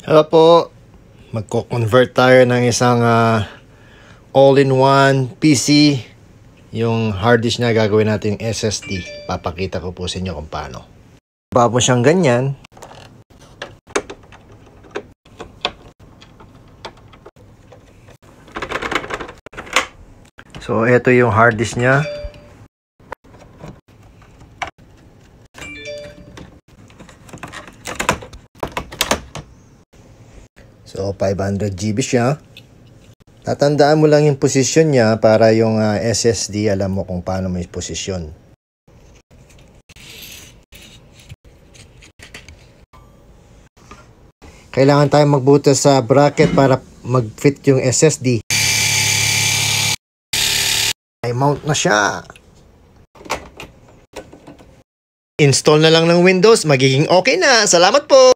Hello po. Magko-convert tayo ng isang uh, all-in-one PC. Yung hard disk niya gagawin natin SSD. Papakita ko po sa inyo kung paano. Baba siyang ganyan. So, ito yung hard disk niya. So, 500 GB siya. Tatandaan mo lang yung posisyon niya para yung uh, ah, SSD alam mo kung paano may posisyon. Kailangan tayong magbutas sa bracket para mag-fit yung SSD. Ay mount na siya. Install na lang ng Windows, magiging okay na. Salamat po!